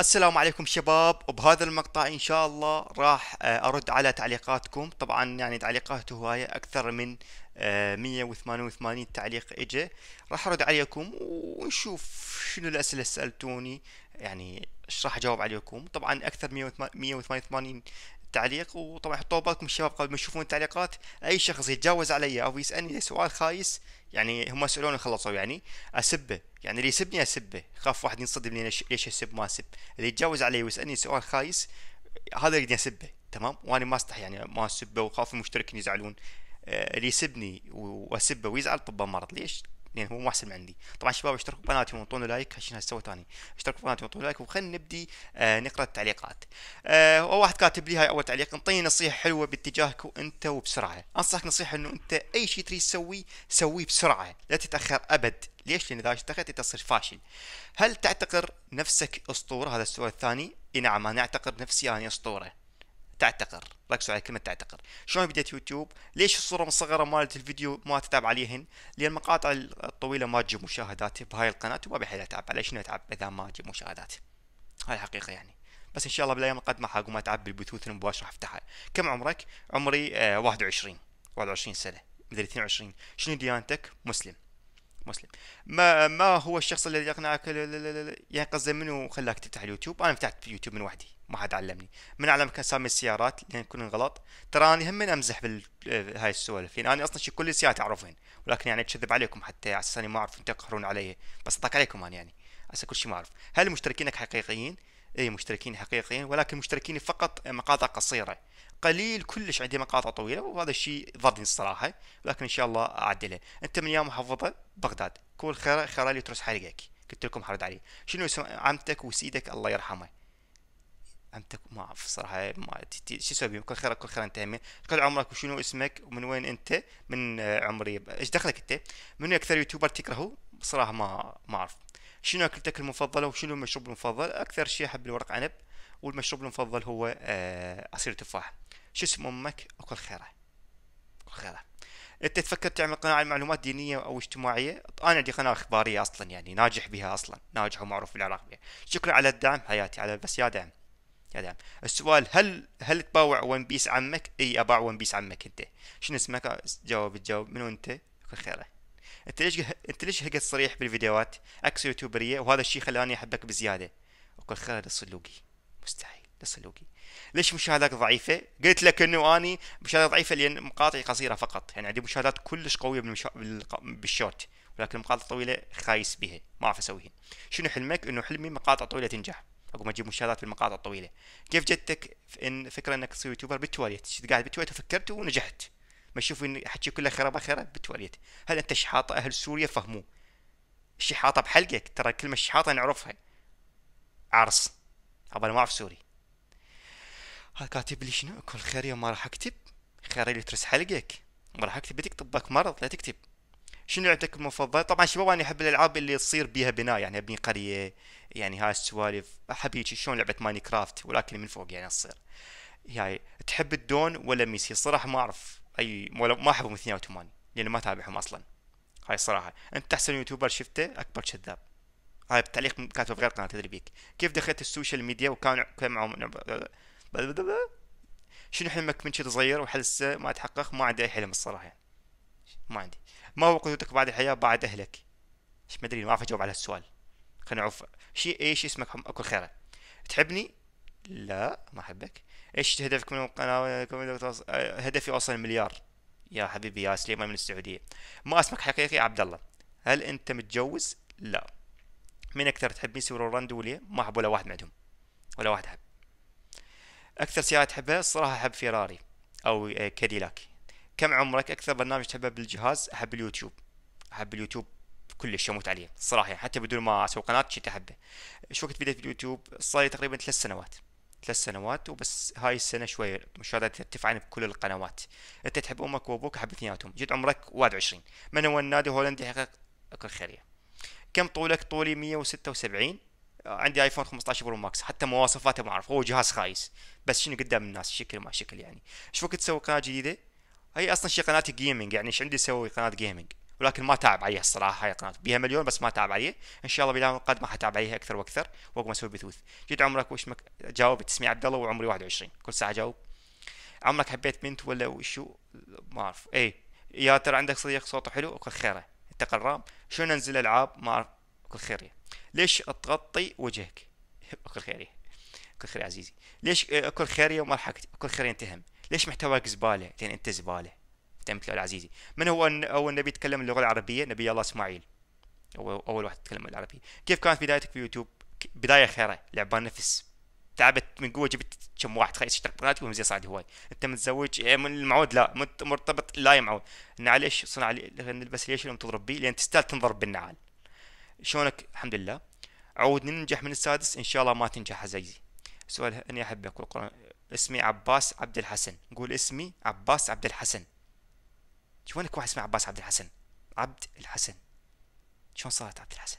السلام عليكم شباب وبهذا المقطع ان شاء الله راح آه، ارد على تعليقاتكم طبعا يعني تعليقات هواية اكثر من 188 آه، تعليق اجى راح ارد عليكم ونشوف شنو الاسئلة سألتوني يعني ايش راح اجاوب عليكم طبعا اكثر 188 التعليق وطبعا حطوا بالكم الشباب قبل ما تشوفون التعليقات اي شخص يتجاوز علي او يسالني سؤال خايس يعني هم سالوني خلصوا يعني اسبه يعني اللي يسبني اسبه خاف واحد ينصدم ليش ليش اسب ما اسب اللي يتجاوز علي ويسالني سؤال خايس هذا اللي اسبه تمام وانا ما استحي يعني ما اسبه وخاف المشتركين يزعلون آه، اللي يسبني واسبه ويزعل طب مرض ليش لان هو مو احسن من عندي طبعا شباب اشتركوا بقناتي وانطونا لايك عشان هسه ثاني اشتركوا بقناتي وانطونا لايك وخلينا نبدي آه نقرا التعليقات آه واحد كاتب لي هاي اول تعليق انطيني نصيحه حلوه باتجاهك وانت وبسرعه انصحك نصيحه انه انت اي شيء تريد تسويه سويه بسرعه لا تتاخر ابد ليش؟ لان اذا اشتغلت انت تصير فاشل. هل تعتقد نفسك اسطوره؟ هذا السؤال الثاني. اي نعم انا اعتقد نفسي اني اسطوره. تعتقر ركزوا على كلمة تعتقر شلون بديت يوتيوب ليش الصورة مصغره مالت الفيديو ما تتعب عليهن لأن المقاطع الطويلة ما تجيب مشاهدات بهاي القناة وما بحيل أتعب على شنو أتعب إذا ما أجيب مشاهدات هاي الحقيقة يعني بس إن شاء الله بالأيام القادمة ما أتعب بالبثوث المباشرة أفتحها كم عمرك؟ عمري آه 21 21 سنة مدري 22 شنو ديانتك؟ مسلم مسلم ما ما هو الشخص الذي اقنعك يعني قصدي منو خلاك تفتح اليوتيوب انا فتحت اليوتيوب من وحدي ما حد علمني من علم اسامي السيارات لان يكون غلط ترى انا هم من امزح بهاي السوالف لان انا اصلا شي كل السيارات اعرفهن ولكن يعني اكذب عليكم حتى على اساس اني ما اعرف تقهرون علي بس اضحك عليكم انا يعني هسه كل شيء ما اعرف هل مشتركينك حقيقيين اي مشتركين حقيقيين ولكن مشتركيني فقط مقاطع قصيره قليل كلش عندي مقاطع طويله وهذا الشيء ضدني الصراحه ولكن ان شاء الله اعدله انت من يا محافظه بغداد كل خير خير لي ترس حرقك قلت لكم حرد عليه شنو اسم عمتك وسيدك الله يرحمه ام تكون ما اعرف صراحه ما شو اسوي كل خير كل خير انت همين قد عمرك وشنو اسمك ومن وين انت من عمري ايش دخلك انت من اكثر يوتيوبر تكرهه صراحه ما ما اعرف شنو اكلتك المفضله وشنو المشروب المفضل اكثر شيء احب الورق عنب والمشروب المفضل هو آه، عصير تفاح شو اسم امك وكل خيره كل خيره انت تفكر تعمل قناه عن معلومات دينيه او اجتماعيه انا عندي قناه اخباريه اصلا يعني ناجح بها اصلا ناجح ومعروف بالعراق بها شكرا على الدعم حياتي على بس يا دعم يا السؤال هل هل تباوع ون بيس عمك؟ اي اباع ون بيس عمك انت شنو اسمك؟ جاوب تجاوب منو انت؟ كل خيره انت ليش انت ليش هقد صريح بالفيديوهات؟ عكس يوتيوبريه وهذا الشيء خلاني احبك بزياده وكل خير للصلوقي مستحيل للصلوقي ليش مشاهداتك ضعيفه؟ قلت لك انه اني مشاهدات ضعيفه لان مقاطعي قصيره فقط يعني عندي مشاهدات كلش قويه بالمشا... بالشورت ولكن المقاطع الطويله خايس بها ما اعرف اسويها شنو حلمك؟ انه حلمي مقاطع طويله تنجح عقب ما تجيب مشاهدات في المقاطع الطويله كيف جتك ان فكره انك تصير يوتيوبر بالتواليت قاعد بالتواليت وفكرت ونجحت ما تشوف ان حكي كله خرابه خراب بالتواليت هل انت شحاطه اهل سوريا فهموا الشحاطه بحلقك ترى كلمه شحاطه نعرفها عرس انا ما اعرف سوري ها كاتب لي شنو كل خير يوم ما راح اكتب خير اللي ترس حلقك ما راح اكتب بدك طبك مرض لا تكتب شنو لعبتك المفضله طبعا شباب انا احب الالعاب اللي تصير بيها بناء يعني ابني قريه يعني هاي السوالف احب هيك شلون لعبه ماين كرافت ولكن من فوق يعني تصير يعني تحب الدون ولا ميسي الصراحه ما اعرف اي ما احبهم الاثنين وثمان لان ما اتابعهم اصلا هاي الصراحه انت احسن يوتيوبر شفته اكبر كذاب هاي التعليق كاتبه في غير قناه تدري بيك كيف دخلت السوشيال ميديا وكان كان معهم شنو حلمك من كنت صغير وحلسه ما تحقق ما عندي اي حلم الصراحه يعني. ما عندي ما هو قدوتك بعد الحياه بعد اهلك ايش ما ادري ما اعرف اجاوب على هالسؤال خلينا نعرف شيء ايش اسمك اكل خيره تحبني لا ما احبك ايش هدفك من القناه هدفي اوصل مليار يا حبيبي يا سليمان من السعوديه ما اسمك حقيقي عبد الله هل انت متجوز لا من اكثر تحب ميسي ورونالدو وليه ما احب ولا واحد منهم ولا واحد احب اكثر سياره تحبها الصراحه احب فيراري او كاديلاك آه، كم عمرك اكثر برنامج تحبه بالجهاز احب اليوتيوب احب اليوتيوب كلش اموت عليه الصراحه يعني حتى بدون ما اسوي قناه شيء احبه شو وقت بديت باليوتيوب صار لي تقريبا ثلاث سنوات ثلاث سنوات وبس هاي السنه شويه مشاهدات عن بكل القنوات انت تحب امك وابوك احب اثنيناتهم جد عمرك 21 من هو النادي هولندي حقق كل خيريه كم طولك طولي 176 آه، عندي ايفون 15 برو ماكس حتى مواصفاته ما اعرف هو جهاز خايس بس شنو قدام الناس شكل ما شكل يعني شو وقت تسوي قناه جديده هي اصلا شي قناتي جيمنج يعني ايش عندي اسوي قناه جيمنج ولكن ما تعب عليها الصراحه هاي القناه بيها مليون بس ما تعب عليها ان شاء الله بلا قد ما حتعب عليها اكثر واكثر واقوم اسوي بثوث جد عمرك وش مك... جاوب تسمي عبد الله وعمري 21 كل ساعه جاوب عمرك حبيت بنت ولا وشو ما اعرف اي يا ترى عندك صديق صوته حلو وكل خيره انت قرام شو ننزل العاب ما اعرف كل خير ليش تغطي وجهك كل خير كل خير عزيزي ليش آه، كل خير وما لحقت كل خير ينتهم ليش محتواك زباله؟ لان انت زباله فهمت العزيزي من هو اول نبي يتكلم اللغه العربيه؟ نبي الله اسماعيل اول واحد يتكلم العربيه كيف كانت بدايتك في يوتيوب؟ بدايه خيره لعبان نفس تعبت من قوه جبت كم واحد خليت اشترك قناتي ومزي صعد هواي انت متزوج إيه، من المعود لا مرتبط لا يا معود نعليش صنع لي نلبس ليش لما تضرب بي لان تستاهل تنضرب بالنعال شلونك الحمد لله عود ننجح من السادس ان شاء الله ما تنجح عزيزي سؤال اني احبك والقران اسمي عباس عبد الحسن قول اسمي عباس عبد الحسن شلونك واحد اسمه عباس عبد الحسن عبد الحسن شلون صارت عبد الحسن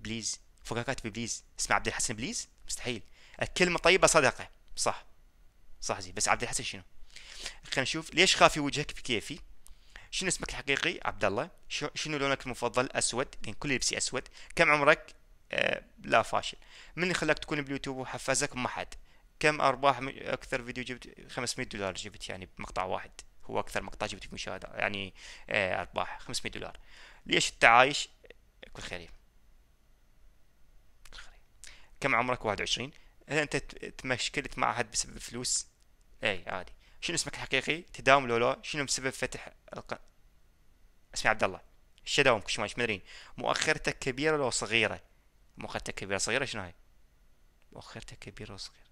بليز فوقها كاتب بليز اسمه عبد الحسن بليز مستحيل الكلمة طيبة صدقة صح صح زين بس عبد الحسن شنو خلينا نشوف ليش خافي وجهك بكيفي شنو اسمك الحقيقي عبد الله شنو لونك المفضل اسود لان كل لبسي اسود كم عمرك آه لا فاشل من اللي خلاك تكون باليوتيوب وحفزك ما حد كم ارباح اكثر فيديو جبت 500 دولار جبت يعني بمقطع واحد هو اكثر مقطع جبت مشاهده يعني آه، ارباح 500 دولار ليش التعايش كل خير كم عمرك 21 هل انت تمشكلت مع احد بسبب فلوس اي عادي شنو اسمك الحقيقي تداوم لو لا شنو بسبب فتح الق... اسمي عبد الله الشداوم كش ماش مدرين مؤخرتك كبيره لو صغيره مؤخرتك كبيره صغيره شنو هاي مؤخرتك كبيره وصغيره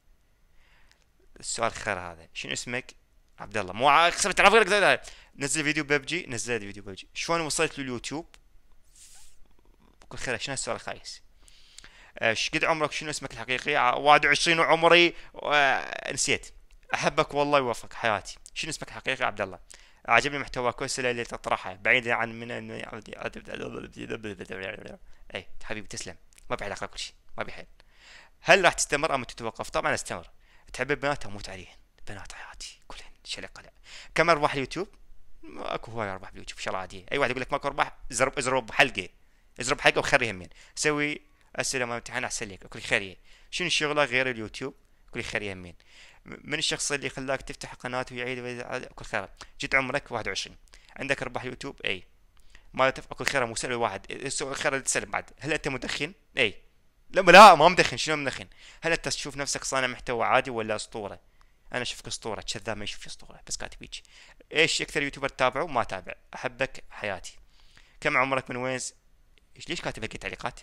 السؤال خير هذا شنو اسمك عبد الله مو اقسم تعرف غيرك نزل فيديو ببجي نزلت فيديو ببجي شلون وصلت لليوتيوب بكل خير شنو السؤال الخايس ايش آه، قد عمرك شنو اسمك الحقيقي 21 آه، وعمري آه، نسيت احبك والله يوفقك حياتي شنو اسمك الحقيقي عبد الله عجبني محتواك والاسئله اللي تطرحها بعيدا عن من اي حبيبي تسلم ما بي علاقه بكل شيء ما بي حل هل راح تستمر ام تتوقف طبعا استمر تحب بناتها اموت عليهن بنات حياتي كلهن شلة قلع كم ارباح اليوتيوب؟ اكو هواي ارباح باليوتيوب شغله عاديه اي واحد يقول لك ماكو ارباح ازرب ازرب حلقه ازرب حلقه وخري همين سوي اسئله ما امتحان احسن لك كل خريه شنو الشغله غير اليوتيوب كل خريه همين من الشخص اللي خلاك تفتح قناه ويعيد كل خير جد عمرك 21 عندك ارباح يوتيوب اي ما اكو خير مو سلبي واحد السوء الخير اللي تسلم بعد هل انت مدخن؟ اي لا لا ما مدخن شنو مدخن هل انت تشوف نفسك صانع محتوى عادي ولا اسطوره انا اشوفك اسطوره كذاب ما يشوف اسطوره بس كاتب ايش اكثر يوتيوبر تتابعه ما تابع احبك حياتي كم عمرك من وين ايش ليش كاتب هيك تعليقات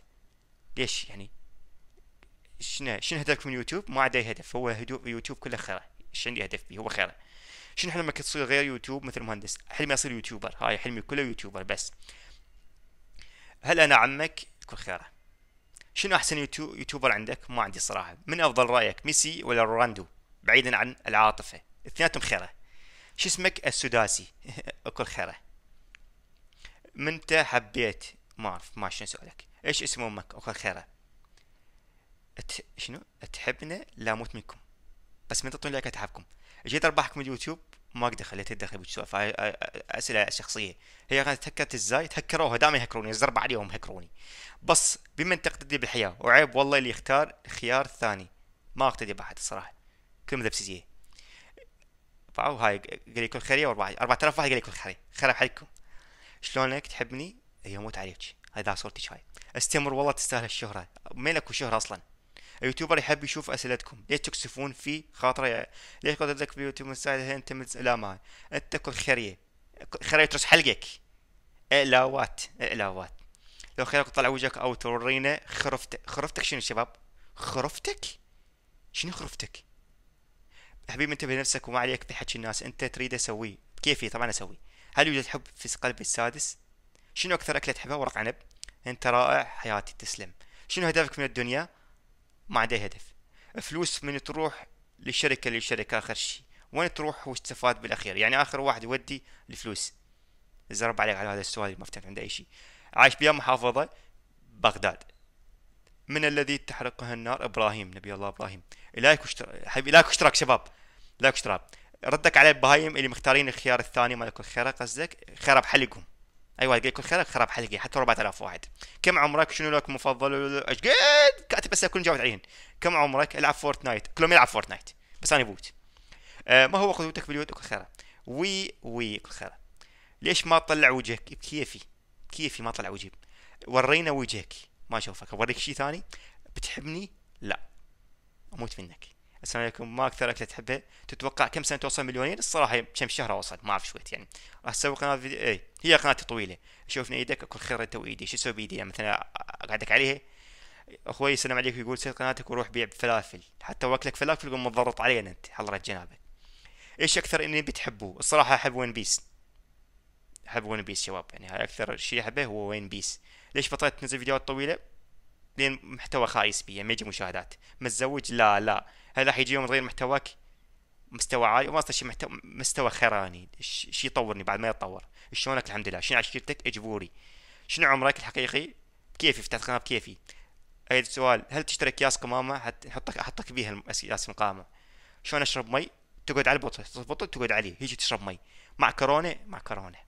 ليش يعني شنو شنو هدفك من يوتيوب ما عدا هدف هو هدوء يوتيوب كله خيره ايش عندي هدف بيه هو خيره شنو حلمك تصير غير يوتيوب مثل مهندس حلمي اصير يوتيوبر هاي حلمي كله يوتيوبر بس هل انا عمك كل خيره شنو احسن يوتيو يوتيوبر عندك ما عندي صراحه من افضل رايك ميسي ولا رونالدو بعيدا عن العاطفه اثنيناتهم خيره شو اسمك السداسي اكل خيره من انت حبيت ما اعرف ما شنو سؤالك ايش اسم امك اكل خيره أت... شنو تحبنا لا موت منكم بس من تعطوني لايك اتحبكم جيت اربحكم اليوتيوب ما قد خليته تدخل بالسوالف اسئله شخصيه هي كانت تهكرت ازاي تهكروها دائما يهكروني الزرب عليهم هكروني بس بمن تقتدي بالحياه وعيب والله اللي يختار خيار ثاني ما اقتدي باحد الصراحه كلمه دبسيزيه فاو هاي قال كل خيريه واربعة 4000 واحد قال لي كل خيريه خرب حالكم شلونك تحبني موت عليك هذا صورتي هاي استمر والله تستاهل الشهره مين اكو شهره اصلا اليوتيوبر يحب يشوف اسئلتكم ليش تكسفون في خاطره يعني. ليش قلت لك في من مساعد انت من لا ما انت كل خريه خريه ترس حلقك اقلاوات اقلاوات لو خيرك طلع وجهك او تورينا خرفتك خرفتك شنو شباب خرفتك شنو خرفتك حبيبي انتبه لنفسك وما عليك بحكي الناس انت تريد اسوي بكيفي طبعا اسوي هل يوجد حب في قلبي السادس شنو اكثر اكله تحبها ورق عنب انت رائع حياتي تسلم شنو هدفك من الدنيا ما عنده هدف فلوس من تروح للشركه للشركه اخر شيء وين تروح واستفاد بالاخير يعني اخر واحد يودي الفلوس زرب عليك على هذا السؤال ما فتحت عنده اي شيء عايش بيا محافظه بغداد من الذي تحرقها النار ابراهيم نبي الله ابراهيم لايك واشتراك لايك واشتراك شباب لايك واشتراك ردك على البهايم اللي مختارين الخيار الثاني مالك الخيرة قصدك خرب حلقهم ايوه كل خيرك خرب حلقي حتى 4000 واحد كم عمرك شنو لك مفضل ايش قد كاتب بس اكون جاوب عليهم كم عمرك العب فورتنايت كلهم يلعب فورتنايت بس انا بوت آه ما هو قدوتك باليود كل خير وي وي كل خير ليش ما تطلع وجهك بكيفي بكيفي ما طلع وجهي ورينا وجهك ما اشوفك اوريك شيء ثاني بتحبني لا اموت منك السلام عليكم ما اكثر اكله تحبها تتوقع كم سنه توصل مليونين الصراحه كم شهر اوصل ما اعرف شويت يعني راح اسوي قناه فيديو اي هي قناه طويله شوفني ايدك اكل خير انت وايدي شو اسوي بايدي يعني مثلا اقعدك عليها اخوي سلام عليك يقول سير قناتك وروح بيع فلافل حتى واكلك فلافل قوم متضرط علينا انت حضرة جنابك ايش اكثر انمي بتحبوه الصراحه احب ون بيس احب ون بيس شباب يعني هاي اكثر شيء احبه هو ون بيس ليش بطلت تنزل فيديوهات طويله لين محتوى خايس بيا يعني ما يجي مشاهدات متزوج لا لا هل راح يجي يوم تغير محتواك مستوى عالي وما اصلا شيء محتوى مستوى خراني شي يطورني بعد ما يتطور شلونك الحمد لله شنو عشيرتك اجبوري شنو عمرك الحقيقي بكيفي فتحت قناه بكيفي اي السؤال هل تشتري اكياس قمامه حتى احطك احطك بيها اكياس القمامه شلون اشرب مي تقعد على البطل تضبط تقعد عليه هيجي تشرب مي معكرونه معكرونه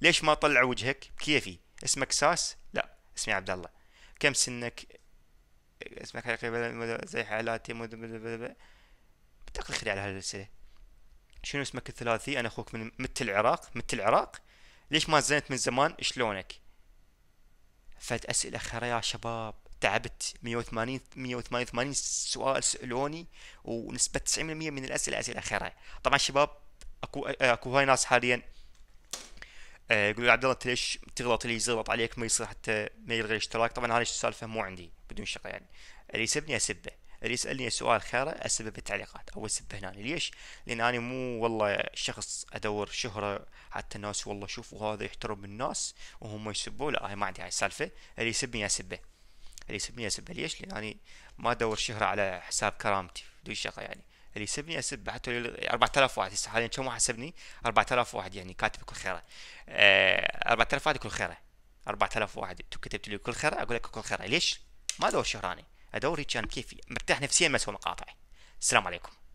ليش ما طلع وجهك بكيفي اسمك ساس لا اسمي عبد الله كم سنك اسمك حقيقي زي حالاتي بتاخذ خلي على هالاسئله شنو اسمك الثلاثي انا اخوك من مت العراق مت العراق ليش ما زينت من زمان شلونك فد اسئله اخرى يا شباب تعبت 180 188 سؤال سالوني ونسبه 90% من الاسئله اسئله اخرى طبعا شباب اكو اكو هاي ناس حاليا يقول لي عبد الله انت ليش تغلط اللي يزغلط عليك ما يصير حتى ما يلغي الاشتراك طبعا هذه السالفه مو عندي بدون شقه يعني اللي يسبني اسبه اللي يسالني سؤال خيره اسبه بالتعليقات او اسبه هنا ليش؟ لان انا مو والله شخص ادور شهره حتى الناس والله شوفوا هذا يحترم الناس وهم يسبوه لا هاي ما عندي هاي السالفه اللي يسبني اسبه اللي يسبني اسبه ليش؟ لان انا ما ادور شهره على حساب كرامتي بدون شقه يعني اللي يسبني اسب حتى 4000 واحد هسه حاليا كم واحد سبني 4000 واحد يعني كاتب كل خيره 4000 آه، واحد كل خيره 4000 واحد انت كتبت لي كل خيره اقول لك كل خيره ليش؟ ما ادور شهراني ادور هيك كان كيفي مرتاح نفسيا ما اسوي مقاطع السلام عليكم